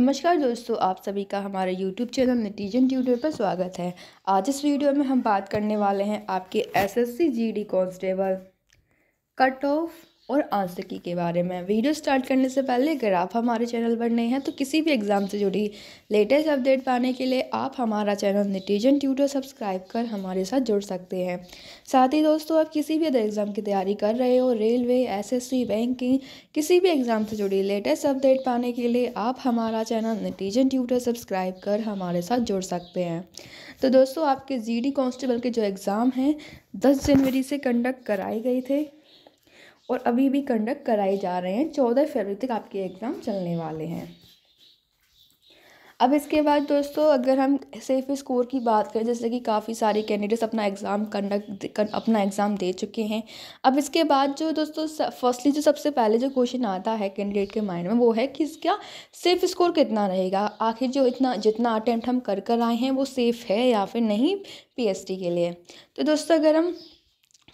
नमस्कार दोस्तों आप सभी का हमारे YouTube चैनल नतीजन ट्यूटर पर स्वागत है आज इस वीडियो में हम बात करने वाले हैं आपके SSC GD constable cut off और आंसकी के बारे में वीडियो स्टार्ट करने से पहले अगर आप हमारे चैनल पर नए हैं तो किसी भी एग्ज़ाम से जुड़ी लेटेस्ट अपडेट पाने के लिए आप हमारा चैनल निटीजन ट्यूटर सब्सक्राइब कर हमारे साथ जुड़ सकते हैं साथ ही दोस्तों आप किसी भी अदर एग्ज़ाम की तैयारी कर रहे हो रेलवे एसएससी बैंकिंग किसी भी एग्ज़ाम से जुड़ी लेटेस्ट अपडेट पाने के लिए आप हमारा चैनल निटीजन ट्यूटर सब्सक्राइब कर हमारे साथ जुड़ सकते हैं तो दोस्तों आपके जी डी कांस्टेबल के जो एग्ज़ाम हैं दस जनवरी से कंडक्ट कराए गए थे और अभी भी कंडक्ट कराए जा रहे हैं चौदह फरवरी तक आपके एग्ज़ाम चलने वाले हैं अब इसके बाद दोस्तों अगर हम सेफ स्कोर की बात करें जैसे कि काफ़ी सारे कैंडिडेट्स अपना एग्ज़ाम कंडक्ट अपना एग्ज़ाम दे चुके हैं अब इसके बाद जो दोस्तों फर्स्टली जो सबसे पहले जो क्वेश्चन आता है कैंडिडेट के माइंड में वो है कि इसका सेफ स्कोर कितना रहेगा आखिर जो इतना जितना अटैम्प्ट हम कर कर आए हैं वो सेफ़ है या फिर नहीं पी के लिए तो दोस्तों अगर हम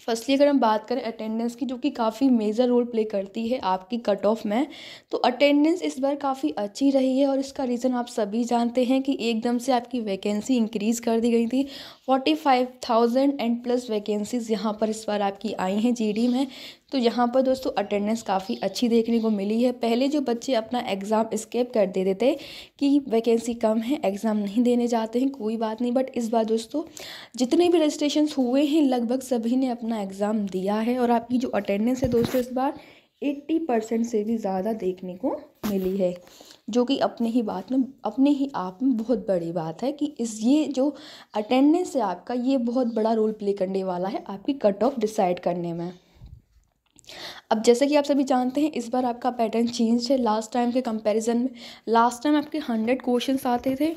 फर्स्टली अगर हम बात करें अटेंडेंस की जो कि काफ़ी मेजर रोल प्ले करती है आपकी कट ऑफ में तो अटेंडेंस इस बार काफ़ी अच्छी रही है और इसका रीज़न आप सभी जानते हैं कि एकदम से आपकी वैकेंसी इंक्रीज़ कर दी गई थी forty five thousand and plus vacancies यहाँ पर इस बार आपकी आई हैं जीडी में तो यहाँ पर दोस्तों अटेंडेंस काफ़ी अच्छी देखने को मिली है पहले जो बच्चे अपना एग्ज़ाम स्केप कर देते थे कि वैकेंसी कम है एग्ज़ाम नहीं देने जाते हैं कोई बात नहीं बट इस बार दोस्तों जितने भी रजिस्ट्रेशन हुए हैं लगभग सभी ने अपना एग्ज़ाम दिया है और आपकी जो अटेंडेंस है दोस्तों इस बार एट्टी परसेंट से भी ज़्यादा देखने को मिली है जो कि अपने ही बात में अपने ही आप में बहुत बड़ी बात है कि इस ये जो अटेंडेंस है आपका ये बहुत बड़ा रोल प्ले करने वाला है आपकी कट ऑफ डिसाइड करने में अब जैसे कि आप सभी जानते हैं इस बार आपका पैटर्न चेंज है लास्ट टाइम के कंपैरिजन में लास्ट टाइम आपके हंड्रेड क्वेश्चन आते थे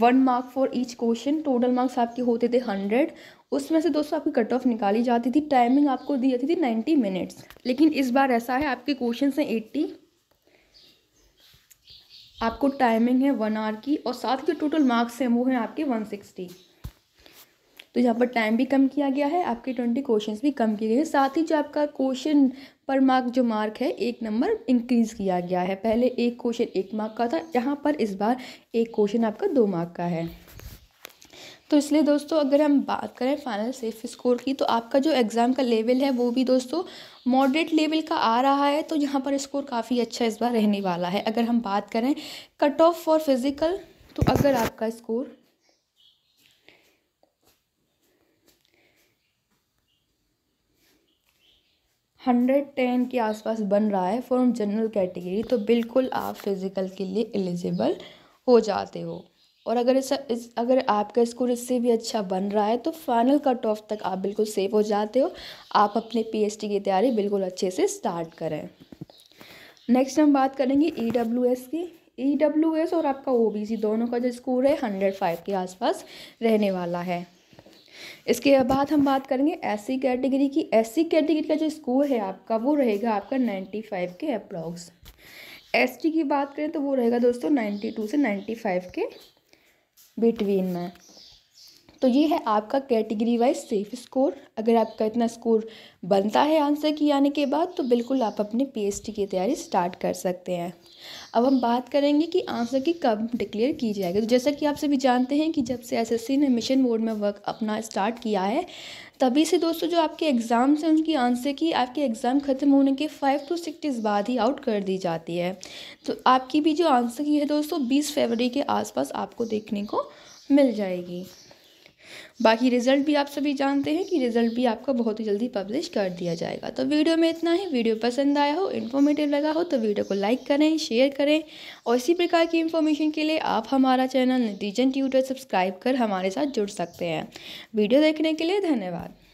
one mark for each question total marks आपके होते थे हंड्रेड उसमें से दोस्तों आपकी कट ऑफ निकाली जाती थी टाइमिंग आपको दी जाती थी नाइन्टी मिनट्स लेकिन इस बार ऐसा है आपके क्वेश्चन हैं एट्टी आपको टाइमिंग है वन आवर की और साथ के टोटल मार्क्स हैं वो हैं आपके वन सिक्सटी तो यहाँ पर टाइम भी कम किया गया है आपके ट्वेंटी क्वेश्चन भी कम किए गए हैं साथ ही जो आपका क्वेश्चन पर मार्क जो मार्क है एक नंबर इंक्रीज़ किया गया है पहले एक क्वेश्चन एक मार्क का था यहाँ पर इस बार एक क्वेश्चन आपका दो मार्क का है तो इसलिए दोस्तों अगर हम बात करें फाइनल सेफ स्कोर की तो आपका जो एग्ज़ाम का लेवल है वो भी दोस्तों मॉडरेट लेवल का आ रहा है तो यहाँ पर स्कोर काफ़ी अच्छा इस बार रहने वाला है अगर हम बात करें कट ऑफ फॉर फिज़िकल तो अगर आपका स्कोर हंड्रेड टेन के आसपास बन रहा है फॉर जनरल कैटेगरी तो बिल्कुल आप फिज़िकल के लिए एलिजिबल हो जाते हो और अगर इस, इस अगर आपका स्कोर इससे भी अच्छा बन रहा है तो फाइनल कट ऑफ तक आप बिल्कुल सेफ हो जाते हो आप अपने पीएचडी की तैयारी बिल्कुल अच्छे से स्टार्ट करें नेक्स्ट हम बात करेंगे ई e की ई e और आपका ओ दोनों का जो स्कोर है हंड्रेड फाइव के आसपास रहने वाला है इसके बाद हम बात करेंगे एससी कैटेगरी की एससी कैटेगरी का जो स्कोर है आपका वो रहेगा आपका नाइन्टी फाइव के अप्रॉक्स एसटी की बात करें तो वो रहेगा दोस्तों नाइन्टी टू से नाइन्टी फाइव के बिटवीन में तो ये है आपका कैटेगरी वाइज सेफ स्कोर अगर आपका इतना स्कोर बनता है आंसर की आने के बाद तो बिल्कुल आप अपने पीएसटी की तैयारी स्टार्ट कर सकते हैं अब हम बात करेंगे कि आंसर की कब डिक्लेयर की जाएगी तो जैसा कि आप सभी जानते हैं कि जब से एसएससी ने मिशन मोड में वर्क अपना स्टार्ट किया है तभी से दोस्तों जो आपके एग्ज़ाम्स हैं उनकी आंसर की आपके एग्ज़ाम ख़त्म होने के फाइव टू सिक्स डेज बाद ही आउट कर दी जाती है तो आपकी भी जो आंसर की है दोस्तों बीस फरवरी के आसपास आपको देखने को मिल जाएगी बाकी रिजल्ट भी आप सभी जानते हैं कि रिजल्ट भी आपका बहुत ही जल्दी पब्लिश कर दिया जाएगा तो वीडियो में इतना ही वीडियो पसंद आया हो इन्फॉर्मेटिव लगा हो तो वीडियो को लाइक करें शेयर करें और इसी प्रकार की इन्फॉर्मेशन के लिए आप हमारा चैनल नतीजन ट्यूटर सब्सक्राइब कर हमारे साथ जुड़ सकते हैं वीडियो देखने के लिए धन्यवाद